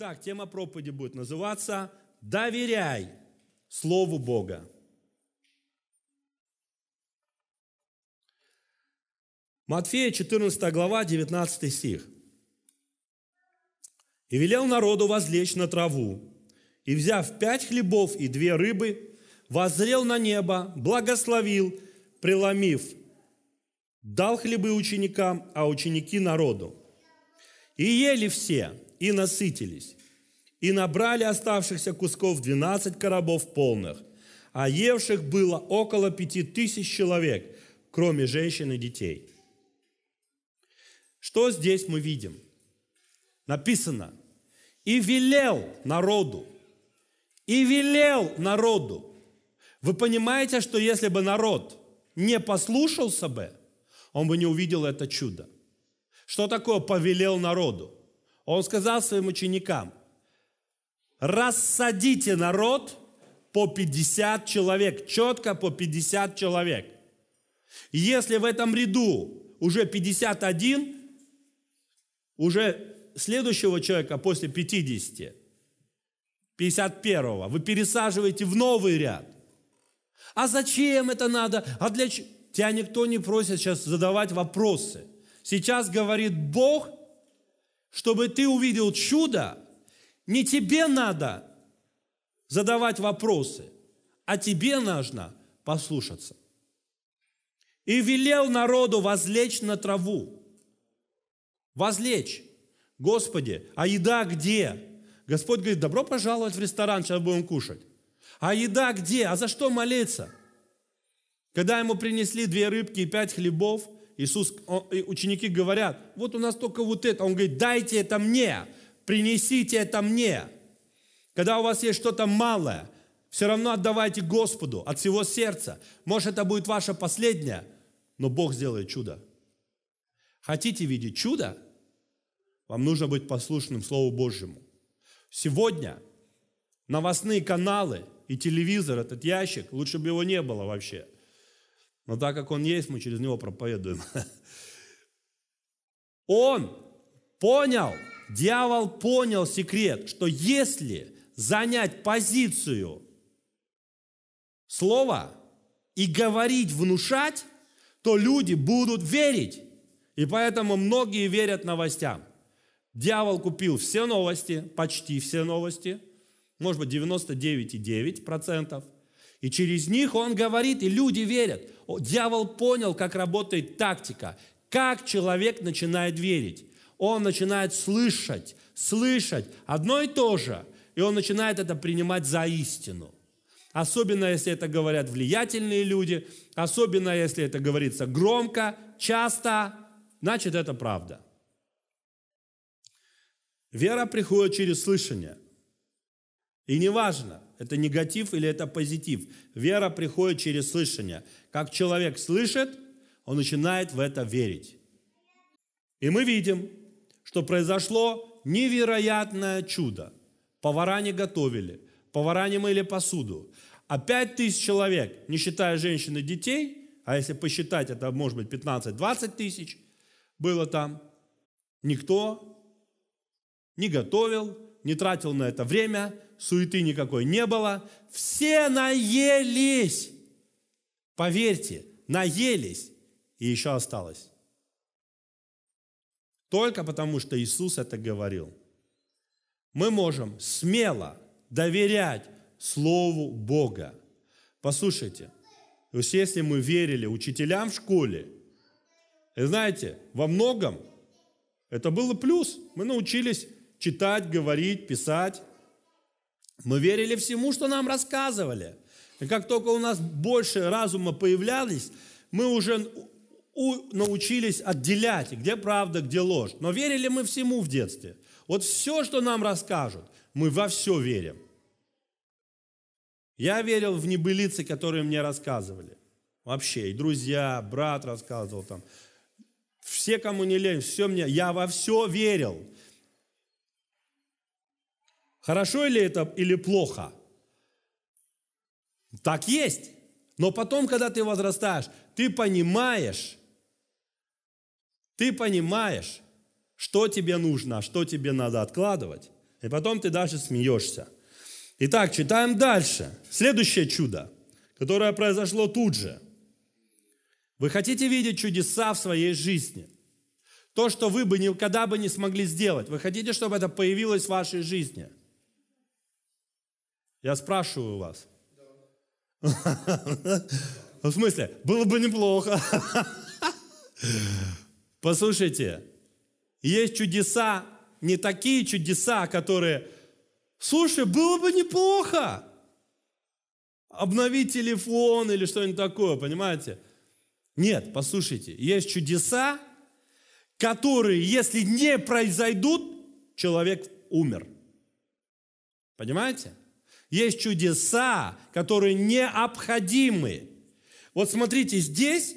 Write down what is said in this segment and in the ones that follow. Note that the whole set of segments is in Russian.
Итак, тема проповеди будет называться «Доверяй Слову Бога». Матфея 14 глава, 19 стих. «И велел народу возлечь на траву, и, взяв пять хлебов и две рыбы, воззрел на небо, благословил, преломив, дал хлебы ученикам, а ученики народу. И ели все, и насытились. И набрали оставшихся кусков 12 коробов полных, а евших было около пяти тысяч человек, кроме женщин и детей. Что здесь мы видим? Написано, и велел народу, и велел народу. Вы понимаете, что если бы народ не послушался бы, он бы не увидел это чудо. Что такое повелел народу? Он сказал своим ученикам, рассадите народ по 50 человек, четко по 50 человек. Если в этом ряду уже 51, уже следующего человека после 50, 51, вы пересаживаете в новый ряд. А зачем это надо? А для чего? Тебя никто не просит сейчас задавать вопросы. Сейчас говорит Бог – чтобы ты увидел чудо, не тебе надо задавать вопросы, а тебе нужно послушаться. И велел народу возлечь на траву. Возлечь. Господи, а еда где? Господь говорит, добро пожаловать в ресторан, сейчас будем кушать. А еда где? А за что молиться? Когда ему принесли две рыбки и пять хлебов – Иисус, он, ученики говорят, вот у нас только вот это. Он говорит, дайте это мне, принесите это мне. Когда у вас есть что-то малое, все равно отдавайте Господу от всего сердца. Может, это будет ваше последнее, но Бог сделает чудо. Хотите видеть чудо? Вам нужно быть послушным Слову Божьему. Сегодня новостные каналы и телевизор, этот ящик, лучше бы его не было вообще – но так как Он есть, мы через Него проповедуем. Он понял, дьявол понял секрет, что если занять позицию слова и говорить, внушать, то люди будут верить. И поэтому многие верят новостям. Дьявол купил все новости, почти все новости, может быть 99,9%, и через них он говорит, и люди верят. Дьявол понял, как работает тактика, как человек начинает верить. Он начинает слышать, слышать одно и то же, и он начинает это принимать за истину. Особенно, если это говорят влиятельные люди, особенно, если это говорится громко, часто, значит, это правда. Вера приходит через слышание – и неважно, это негатив или это позитив. Вера приходит через слышание. Как человек слышит, он начинает в это верить. И мы видим, что произошло невероятное чудо. Повара не готовили, повара не мыли посуду. А пять тысяч человек, не считая женщин и детей, а если посчитать, это может быть 15-20 тысяч было там, никто не готовил, не тратил на это время – суеты никакой не было. Все наелись. Поверьте, наелись. И еще осталось. Только потому, что Иисус это говорил. Мы можем смело доверять Слову Бога. Послушайте, если мы верили учителям в школе, и знаете, во многом это было плюс. Мы научились читать, говорить, писать. Мы верили всему, что нам рассказывали. И как только у нас больше разума появлялись, мы уже научились отделять, где правда, где ложь. Но верили мы всему в детстве. Вот все, что нам расскажут, мы во все верим. Я верил в небылицы, которые мне рассказывали. Вообще, и друзья, брат рассказывал там. Все, кому не лень, все мне, я во все верил. Хорошо ли это или плохо? Так есть. Но потом, когда ты возрастаешь, ты понимаешь, ты понимаешь, что тебе нужно, а что тебе надо откладывать. И потом ты даже смеешься. Итак, читаем дальше. Следующее чудо, которое произошло тут же. Вы хотите видеть чудеса в своей жизни? То, что вы бы никогда бы не смогли сделать. Вы хотите, чтобы это появилось в вашей жизни? Я спрашиваю вас. В смысле, было бы неплохо. Послушайте, есть чудеса, не такие чудеса, которые... Слушай, было бы неплохо обновить телефон или что-нибудь такое, понимаете? Нет, послушайте, есть чудеса, которые, если не произойдут, человек умер. Понимаете? Есть чудеса, которые необходимы. Вот смотрите, здесь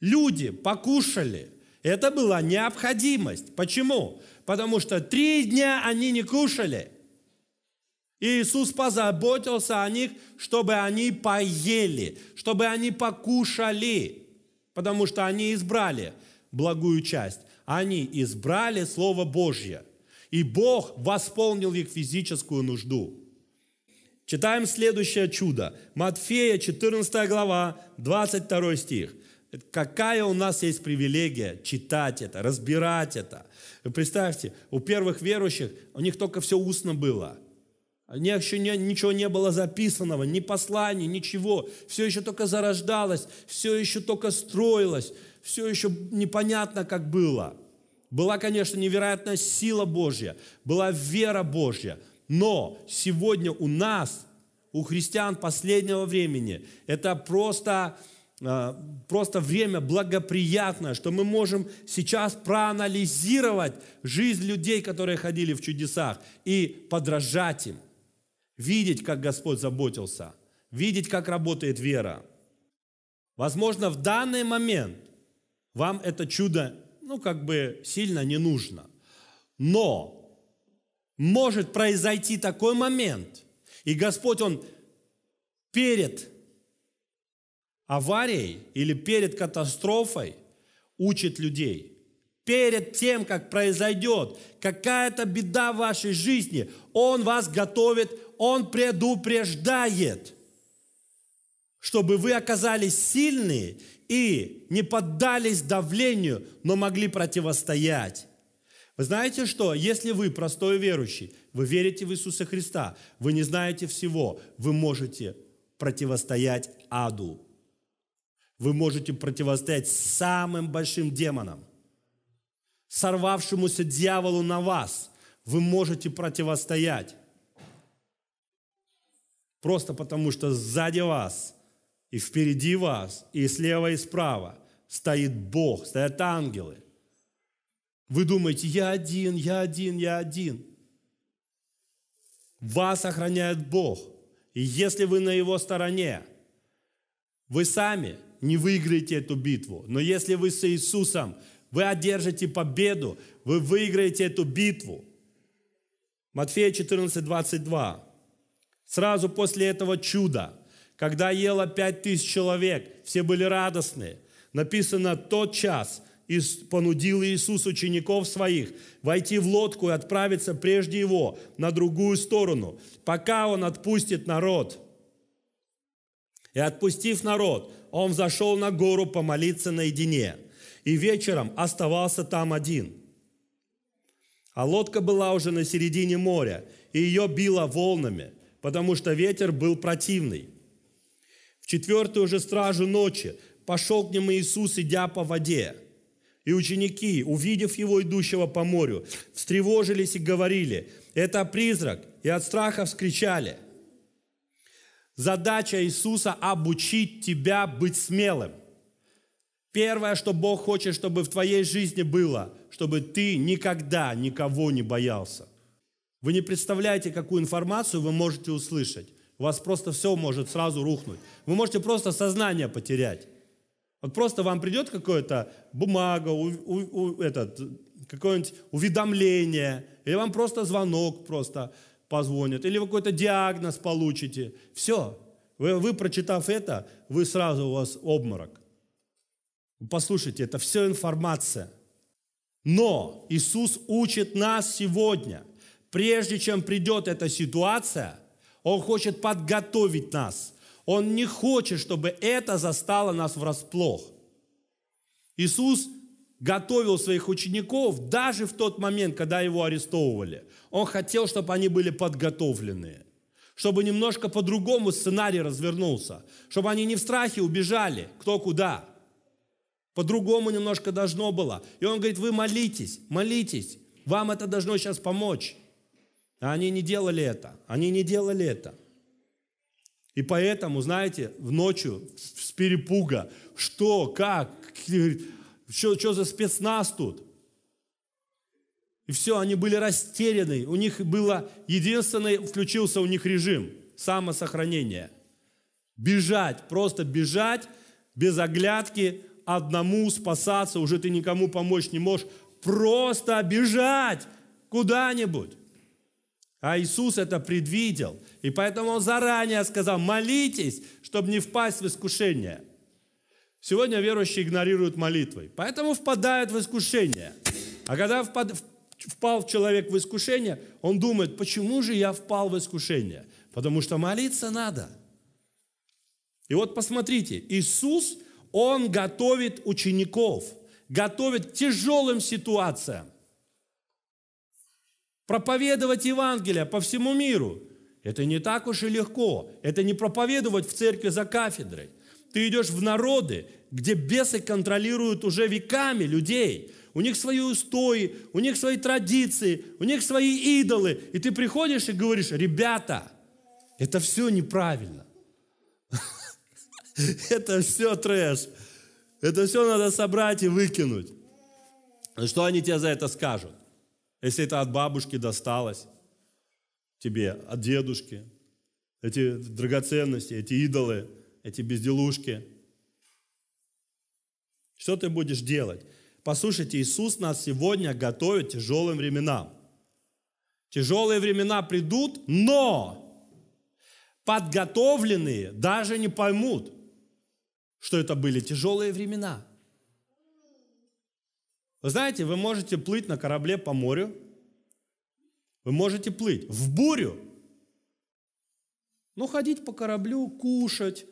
люди покушали. Это была необходимость. Почему? Потому что три дня они не кушали. И Иисус позаботился о них, чтобы они поели, чтобы они покушали, потому что они избрали благую часть. Они избрали Слово Божье. И Бог восполнил их физическую нужду. Читаем следующее чудо. Матфея, 14 глава, 22 стих. Какая у нас есть привилегия читать это, разбирать это. Вы представьте, у первых верующих, у них только все устно было. У них еще не, ничего не было записанного, ни посланий, ничего. Все еще только зарождалось, все еще только строилось, все еще непонятно, как было. Была, конечно, невероятная сила Божья, была вера Божья, но сегодня у нас, у христиан последнего времени, это просто а, просто время благоприятное, что мы можем сейчас проанализировать жизнь людей, которые ходили в чудесах, и подражать им, видеть, как Господь заботился, видеть, как работает вера. Возможно, в данный момент вам это чудо, ну, как бы сильно не нужно. Но может произойти такой момент, и Господь, Он перед аварией или перед катастрофой учит людей. Перед тем, как произойдет какая-то беда в вашей жизни, Он вас готовит, Он предупреждает, чтобы вы оказались сильные и не поддались давлению, но могли противостоять. Вы знаете что? Если вы простой верующий, вы верите в Иисуса Христа, вы не знаете всего, вы можете противостоять аду. Вы можете противостоять самым большим демонам, сорвавшемуся дьяволу на вас. Вы можете противостоять. Просто потому, что сзади вас и впереди вас, и слева, и справа стоит Бог, стоят ангелы – вы думаете, я один, я один, я один. Вас охраняет Бог. И если вы на Его стороне, вы сами не выиграете эту битву. Но если вы с Иисусом, вы одержите победу, вы выиграете эту битву. Матфея 14, 22. Сразу после этого чуда, когда ело пять тысяч человек, все были радостные. Написано, тот час – и понудил Иисус учеников своих войти в лодку и отправиться прежде его на другую сторону, пока он отпустит народ. И отпустив народ, он зашел на гору помолиться наедине, и вечером оставался там один. А лодка была уже на середине моря, и ее било волнами, потому что ветер был противный. В четвертую же стражу ночи пошел к ним Иисус, идя по воде – и ученики, увидев его идущего по морю, встревожились и говорили, это призрак, и от страха вскричали. Задача Иисуса – обучить тебя быть смелым. Первое, что Бог хочет, чтобы в твоей жизни было, чтобы ты никогда никого не боялся. Вы не представляете, какую информацию вы можете услышать. У вас просто все может сразу рухнуть. Вы можете просто сознание потерять. Вот просто вам придет какая-то бумага, у, у, у, этот, какое-нибудь уведомление, или вам просто звонок просто позвонят, или вы какой-то диагноз получите. Все. Вы, вы, прочитав это, вы сразу у вас обморок. Послушайте, это все информация. Но Иисус учит нас сегодня, прежде чем придет эта ситуация, Он хочет подготовить нас – он не хочет, чтобы это застало нас врасплох. Иисус готовил своих учеников даже в тот момент, когда его арестовывали. Он хотел, чтобы они были подготовлены, чтобы немножко по-другому сценарий развернулся, чтобы они не в страхе убежали, кто куда. По-другому немножко должно было. И он говорит, вы молитесь, молитесь, вам это должно сейчас помочь. А они не делали это, они не делали это. И поэтому, знаете, в ночью с перепуга, что, как, что, что за спецназ тут? И все, они были растеряны. У них было единственный, включился у них режим самосохранения. Бежать, просто бежать без оглядки, одному спасаться, уже ты никому помочь не можешь. Просто бежать куда-нибудь. А Иисус это предвидел. И поэтому Он заранее сказал, молитесь, чтобы не впасть в искушение. Сегодня верующие игнорируют молитвы, поэтому впадают в искушение. А когда впад, впал человек в искушение, он думает, почему же я впал в искушение? Потому что молиться надо. И вот посмотрите, Иисус, Он готовит учеников, готовит к тяжелым ситуациям проповедовать Евангелие по всему миру. Это не так уж и легко. Это не проповедовать в церкви за кафедрой. Ты идешь в народы, где бесы контролируют уже веками людей. У них свои устои, у них свои традиции, у них свои идолы. И ты приходишь и говоришь, ребята, это все неправильно. Это все трэш. Это все надо собрать и выкинуть. Что они тебе за это скажут? Если это от бабушки досталось тебе, от дедушки, эти драгоценности, эти идолы, эти безделушки, что ты будешь делать? Послушайте, Иисус нас сегодня готовит к тяжелым временам. Тяжелые времена придут, но подготовленные даже не поймут, что это были тяжелые времена – вы знаете, вы можете плыть на корабле по морю, вы можете плыть в бурю, но ходить по кораблю, кушать,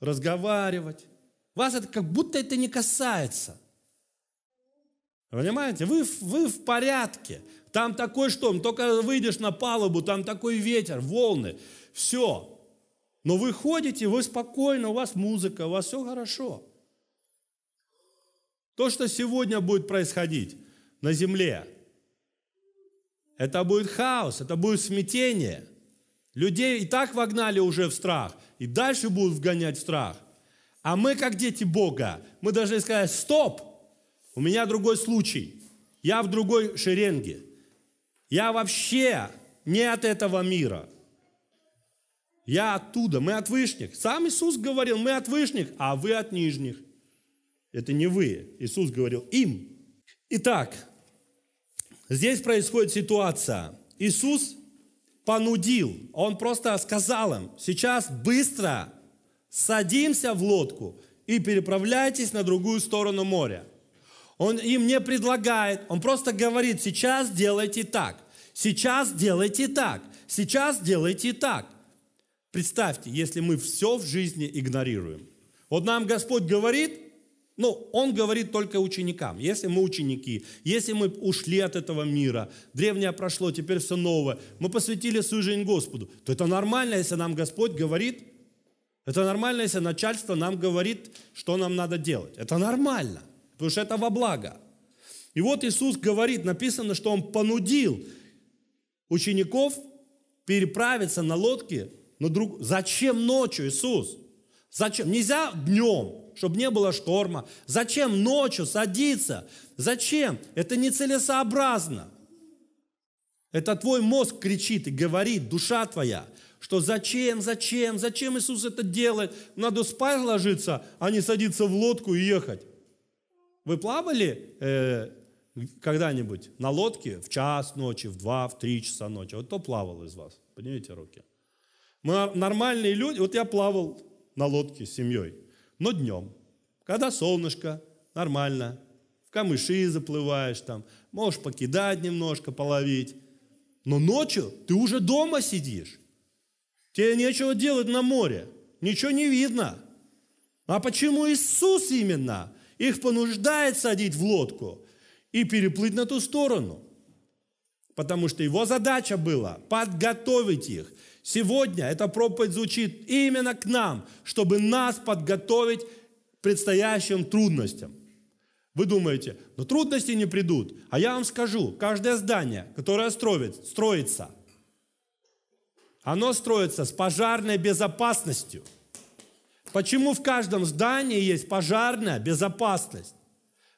разговаривать. Вас это как будто это не касается. Понимаете? Вы, вы в порядке. Там такой шторм, только выйдешь на палубу, там такой ветер, волны. Все. Но вы ходите, вы спокойно, у вас музыка, у вас все хорошо. То, что сегодня будет происходить на земле, это будет хаос, это будет смятение. Людей и так вогнали уже в страх, и дальше будут вгонять в страх. А мы, как дети Бога, мы должны сказать, стоп, у меня другой случай, я в другой шеренге, я вообще не от этого мира, я оттуда, мы от вышних. Сам Иисус говорил, мы от вышних, а вы от нижних. Это не вы. Иисус говорил им. Итак, здесь происходит ситуация. Иисус понудил, он просто сказал им, сейчас быстро садимся в лодку и переправляйтесь на другую сторону моря. Он им не предлагает, он просто говорит, сейчас делайте так, сейчас делайте так, сейчас делайте так. Представьте, если мы все в жизни игнорируем. Вот нам Господь говорит, ну, он говорит только ученикам. Если мы ученики, если мы ушли от этого мира, древнее прошло, теперь все новое, мы посвятили свою жизнь Господу, то это нормально, если нам Господь говорит, это нормально, если начальство нам говорит, что нам надо делать. Это нормально, потому что это во благо. И вот Иисус говорит, написано, что Он понудил учеников переправиться на лодке. На друг... Зачем ночью, Иисус? Зачем? Нельзя днем чтобы не было шторма. Зачем ночью садиться? Зачем? Это нецелесообразно. Это твой мозг кричит и говорит, душа твоя, что зачем, зачем, зачем Иисус это делает? Надо спать ложиться, а не садиться в лодку и ехать. Вы плавали э, когда-нибудь на лодке в час ночи, в два, в три часа ночи? Вот кто плавал из вас? Поднимите руки. Мы нормальные люди, вот я плавал на лодке с семьей но днем. Когда солнышко, нормально, в камыши заплываешь там, можешь покидать немножко, половить. Но ночью ты уже дома сидишь. Тебе нечего делать на море, ничего не видно. А почему Иисус именно их понуждает садить в лодку и переплыть на ту сторону? Потому что его задача была подготовить их – Сегодня эта проповедь звучит именно к нам, чтобы нас подготовить к предстоящим трудностям. Вы думаете, но трудности не придут. А я вам скажу, каждое здание, которое строит, строится, оно строится с пожарной безопасностью. Почему в каждом здании есть пожарная безопасность?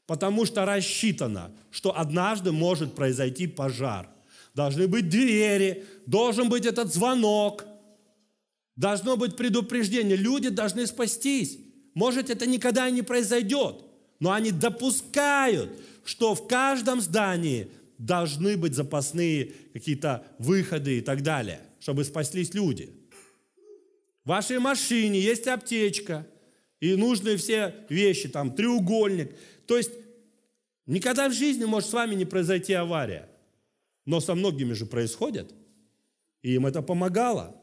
Потому что рассчитано, что однажды может произойти пожар – должны быть двери, должен быть этот звонок, должно быть предупреждение. Люди должны спастись. Может, это никогда и не произойдет, но они допускают, что в каждом здании должны быть запасные какие-то выходы и так далее, чтобы спаслись люди. В вашей машине есть аптечка и нужные все вещи, там треугольник. То есть никогда в жизни может с вами не произойти авария. Но со многими же происходит. И им это помогало.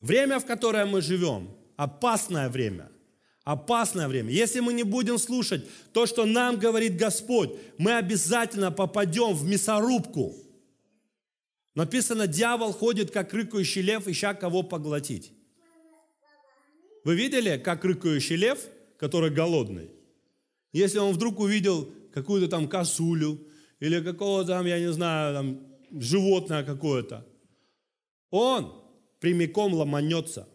Время, в которое мы живем, опасное время. Опасное время. Если мы не будем слушать то, что нам говорит Господь, мы обязательно попадем в мясорубку. Написано, дьявол ходит, как рыкающий лев, ища кого поглотить. Вы видели, как рыкающий лев, который голодный? Если он вдруг увидел какую-то там косулю, или какого там, я не знаю, там, животное какое-то. Он прямиком ломанется.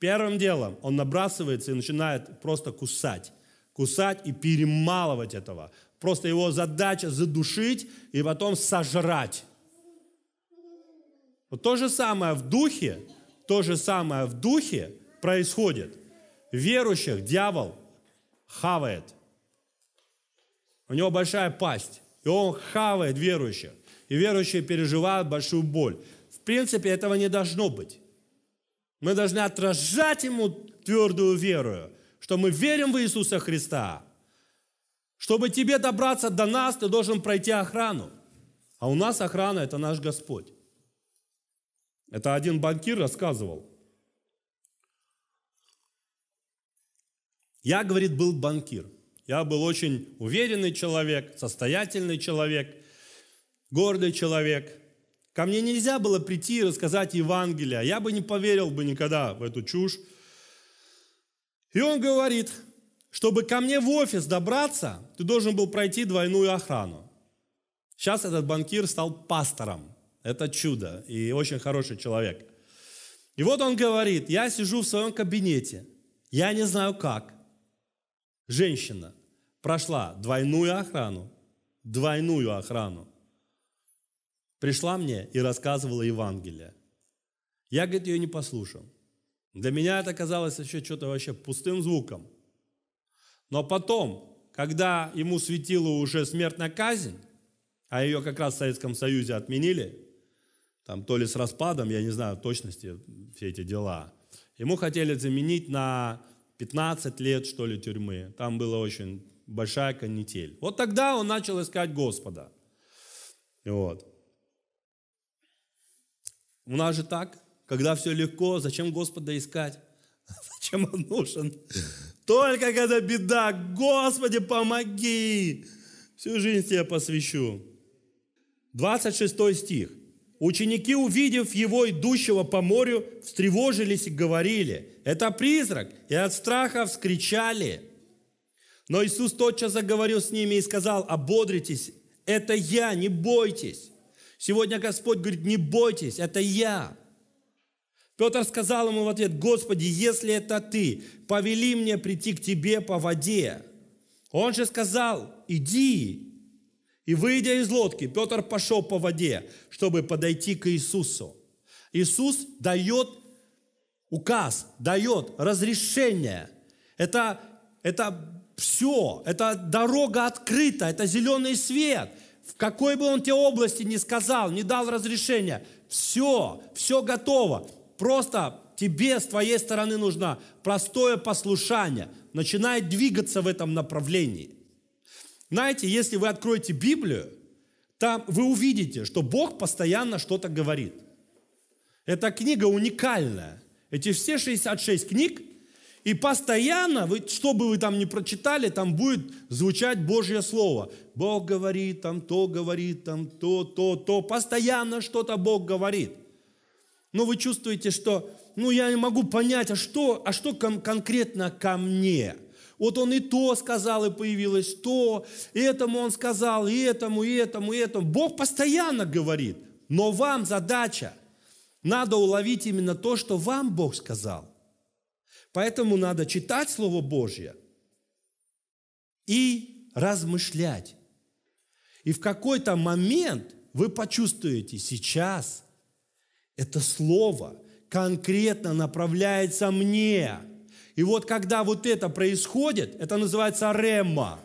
Первым делом он набрасывается и начинает просто кусать. Кусать и перемалывать этого. Просто его задача задушить и потом сожрать. Вот то же самое в духе, то же самое в духе происходит. Верующих дьявол хавает. У него большая пасть. И он хавает верующих. И верующие переживают большую боль. В принципе, этого не должно быть. Мы должны отражать ему твердую веру, что мы верим в Иисуса Христа. Чтобы тебе добраться до нас, ты должен пройти охрану. А у нас охрана – это наш Господь. Это один банкир рассказывал. Я, говорит, был банкир – я был очень уверенный человек, состоятельный человек, гордый человек. Ко мне нельзя было прийти и рассказать Евангелие. Я бы не поверил бы никогда в эту чушь. И он говорит, чтобы ко мне в офис добраться, ты должен был пройти двойную охрану. Сейчас этот банкир стал пастором. Это чудо и очень хороший человек. И вот он говорит, я сижу в своем кабинете, я не знаю как. Женщина прошла двойную охрану, двойную охрану, пришла мне и рассказывала Евангелие. Я, говорит, ее не послушал. Для меня это казалось еще что-то вообще пустым звуком. Но потом, когда ему светила уже смертная казнь, а ее как раз в Советском Союзе отменили, там то ли с распадом, я не знаю точности все эти дела, ему хотели заменить на 15 лет, что ли, тюрьмы. Там было очень большая канитель. Вот тогда он начал искать Господа. Вот. У нас же так, когда все легко, зачем Господа искать? Зачем он нужен? Только когда беда, Господи, помоги! Всю жизнь тебе посвящу. 26 стих. Ученики, увидев его, идущего по морю, встревожились и говорили, это призрак, и от страха вскричали – но Иисус тотчас заговорил с ними и сказал, ободритесь, это я, не бойтесь. Сегодня Господь говорит, не бойтесь, это я. Петр сказал ему в ответ, Господи, если это ты, повели мне прийти к тебе по воде. Он же сказал, иди. И выйдя из лодки, Петр пошел по воде, чтобы подойти к Иисусу. Иисус дает указ, дает разрешение. Это, это все, это дорога открыта, это зеленый свет. В какой бы он тебе области не сказал, не дал разрешения, все, все готово. Просто тебе с твоей стороны нужно простое послушание. Начинай двигаться в этом направлении. Знаете, если вы откроете Библию, там вы увидите, что Бог постоянно что-то говорит. Эта книга уникальная. Эти все 66 книг и постоянно, вы, что бы вы там ни прочитали, там будет звучать Божье Слово. Бог говорит, там то говорит, там то, то, то. Постоянно что-то Бог говорит. Но вы чувствуете, что, ну, я не могу понять, а что, а что кон- конкретно ко мне – вот он и то сказал, и появилось то, и этому он сказал, и этому, и этому, и этому. Бог постоянно говорит, но вам задача. Надо уловить именно то, что вам Бог сказал. Поэтому надо читать Слово Божье и размышлять. И в какой-то момент вы почувствуете, сейчас это Слово конкретно направляется мне. И вот когда вот это происходит, это называется рема,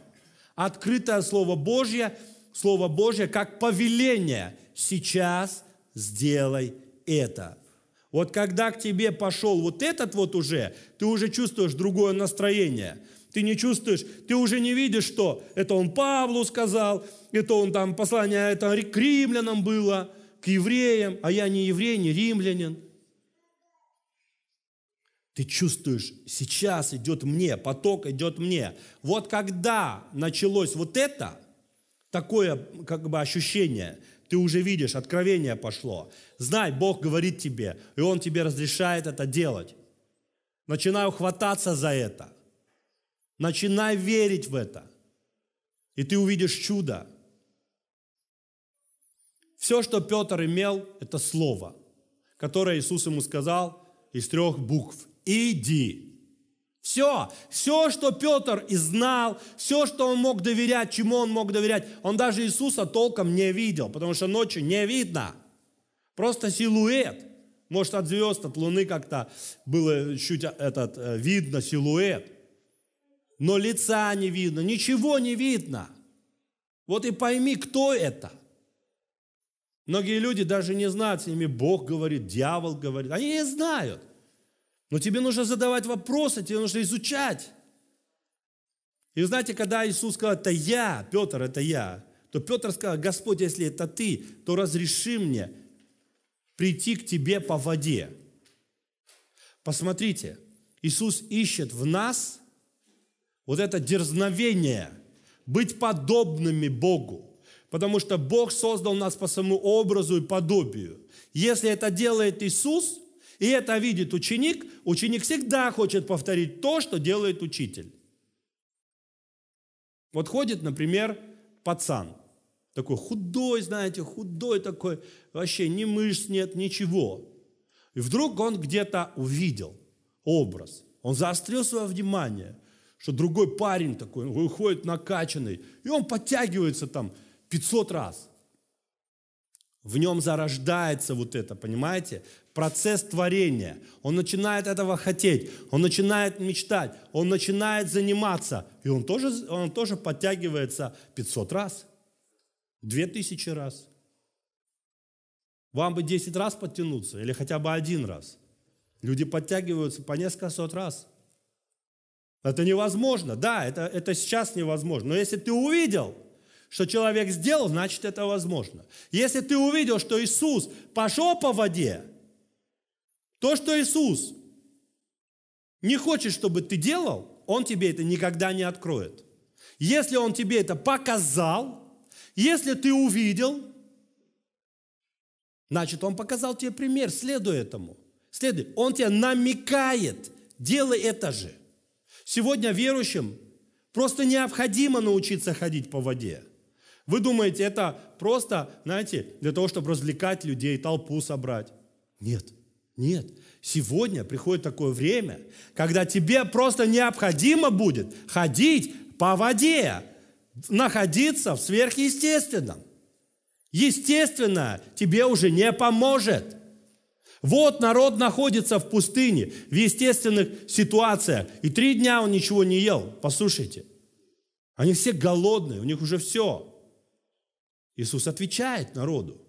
открытое Слово Божье, Слово Божье как повеление. Сейчас сделай это. Вот когда к тебе пошел вот этот вот уже, ты уже чувствуешь другое настроение. Ты не чувствуешь, ты уже не видишь, что это он Павлу сказал, это он там послание это к римлянам было, к евреям, а я не еврей, не римлянин. Ты чувствуешь, сейчас идет мне, поток идет мне. Вот когда началось вот это, такое как бы ощущение – ты уже видишь, откровение пошло. Знай, Бог говорит тебе, и Он тебе разрешает это делать. Начинай ухвататься за это. Начинай верить в это. И ты увидишь чудо. Все, что Петр имел, это слово, которое Иисус ему сказал из трех букв. Иди. Все, все, что Петр и знал, все, что он мог доверять, чему он мог доверять, он даже Иисуса толком не видел, потому что ночью не видно. Просто силуэт. Может, от звезд, от луны как-то было чуть э, этот, э, видно силуэт. Но лица не видно, ничего не видно. Вот и пойми, кто это. Многие люди даже не знают, с ними Бог говорит, дьявол говорит. Они не знают. Но тебе нужно задавать вопросы, тебе нужно изучать. И знаете, когда Иисус сказал, это я, Петр, это я, то Петр сказал, Господь, если это ты, то разреши мне прийти к тебе по воде. Посмотрите, Иисус ищет в нас вот это дерзновение быть подобными Богу, потому что Бог создал нас по своему образу и подобию. Если это делает Иисус – и это видит ученик. Ученик всегда хочет повторить то, что делает учитель. Вот ходит, например, пацан. Такой худой, знаете, худой такой. Вообще ни мышц нет, ничего. И вдруг он где-то увидел образ. Он заострил свое внимание, что другой парень такой выходит накачанный, и он подтягивается там 500 раз. В нем зарождается вот это, понимаете? Процесс творения. Он начинает этого хотеть, он начинает мечтать, он начинает заниматься. И он тоже, он тоже подтягивается 500 раз, 2000 раз. Вам бы 10 раз подтянуться или хотя бы один раз. Люди подтягиваются по несколько сот раз. Это невозможно. Да, это, это сейчас невозможно. Но если ты увидел – что человек сделал, значит это возможно. Если ты увидел, что Иисус пошел по воде, то, что Иисус не хочет, чтобы ты делал, Он тебе это никогда не откроет. Если Он тебе это показал, если ты увидел, значит, Он показал тебе пример, следуй этому. Следуй. Он тебе намекает, делай это же. Сегодня верующим просто необходимо научиться ходить по воде. Вы думаете, это просто, знаете, для того, чтобы развлекать людей, толпу собрать? Нет, нет. Сегодня приходит такое время, когда тебе просто необходимо будет ходить по воде, находиться в сверхъестественном. Естественно, тебе уже не поможет. Вот народ находится в пустыне, в естественных ситуациях, и три дня он ничего не ел. Послушайте, они все голодные, у них уже все. Иисус отвечает народу.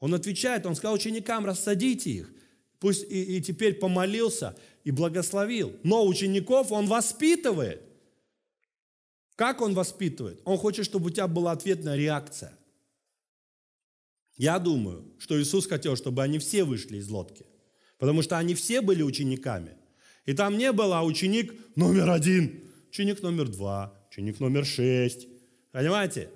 Он отвечает, он сказал ученикам, рассадите их. Пусть и, и теперь помолился и благословил. Но учеников он воспитывает. Как он воспитывает? Он хочет, чтобы у тебя была ответная реакция. Я думаю, что Иисус хотел, чтобы они все вышли из лодки. Потому что они все были учениками. И там не было а ученик номер один, ученик номер два, ученик номер шесть. Понимаете?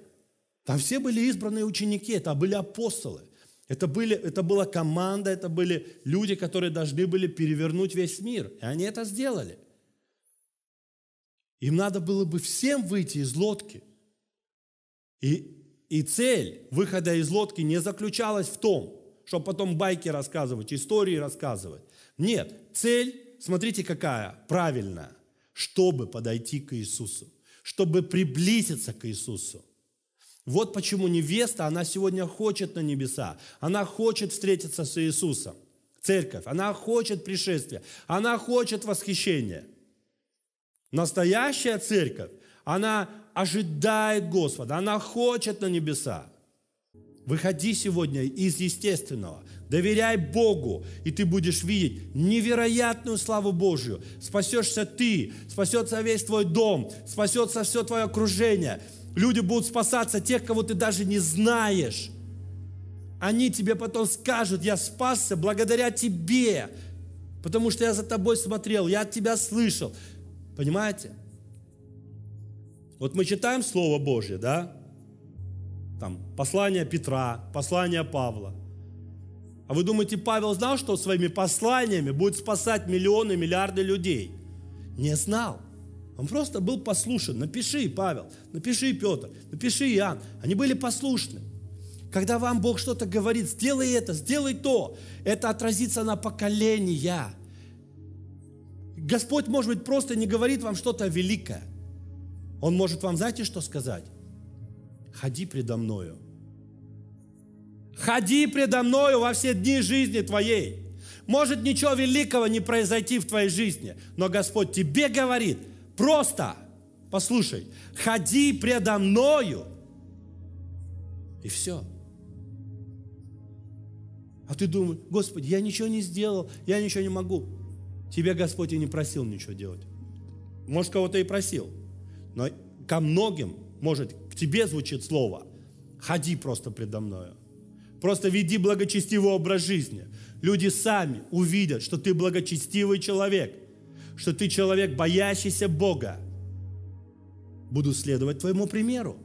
Там все были избранные ученики, это были апостолы. Это, были, это была команда, это были люди, которые должны были перевернуть весь мир. И они это сделали. Им надо было бы всем выйти из лодки. И, и цель выхода из лодки не заключалась в том, чтобы потом байки рассказывать, истории рассказывать. Нет, цель, смотрите, какая правильная, чтобы подойти к Иисусу, чтобы приблизиться к Иисусу. Вот почему невеста, она сегодня хочет на небеса. Она хочет встретиться с Иисусом. Церковь. Она хочет пришествия. Она хочет восхищения. Настоящая церковь, она ожидает Господа. Она хочет на небеса. Выходи сегодня из естественного. Доверяй Богу, и ты будешь видеть невероятную славу Божью. Спасешься ты, спасется весь твой дом, спасется все твое окружение – Люди будут спасаться тех, кого ты даже не знаешь. Они тебе потом скажут, я спасся благодаря тебе, потому что я за тобой смотрел, я от тебя слышал. Понимаете? Вот мы читаем Слово Божье, да? Там послание Петра, послание Павла. А вы думаете, Павел знал, что своими посланиями будет спасать миллионы, миллиарды людей? Не знал. Он просто был послушен. Напиши, Павел, напиши, Петр, напиши, Иоанн. Они были послушны. Когда вам Бог что-то говорит, сделай это, сделай то, это отразится на поколения. Господь, может быть, просто не говорит вам что-то великое. Он может вам, знаете, что сказать? Ходи предо мною. Ходи предо мною во все дни жизни твоей. Может, ничего великого не произойти в твоей жизни, но Господь тебе говорит – Просто, послушай, ходи предо мною, и все. А ты думаешь, Господи, я ничего не сделал, я ничего не могу. Тебе, Господь и не просил ничего делать. Может, кого-то и просил. Но ко многим, может, к тебе звучит слово «Ходи просто предо мною». Просто веди благочестивый образ жизни. Люди сами увидят, что ты благочестивый человек – что ты человек, боящийся Бога. Буду следовать твоему примеру.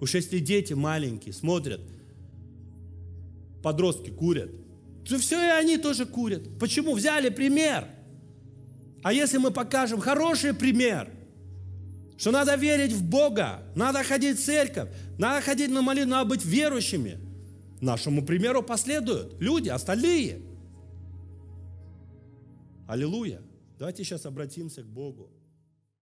Уж если дети маленькие смотрят, подростки курят, то все и они тоже курят. Почему? Взяли пример. А если мы покажем хороший пример, что надо верить в Бога, надо ходить в церковь, надо ходить на молитву, надо быть верующими, нашему примеру последуют люди, остальные – Аллилуйя! Давайте сейчас обратимся к Богу.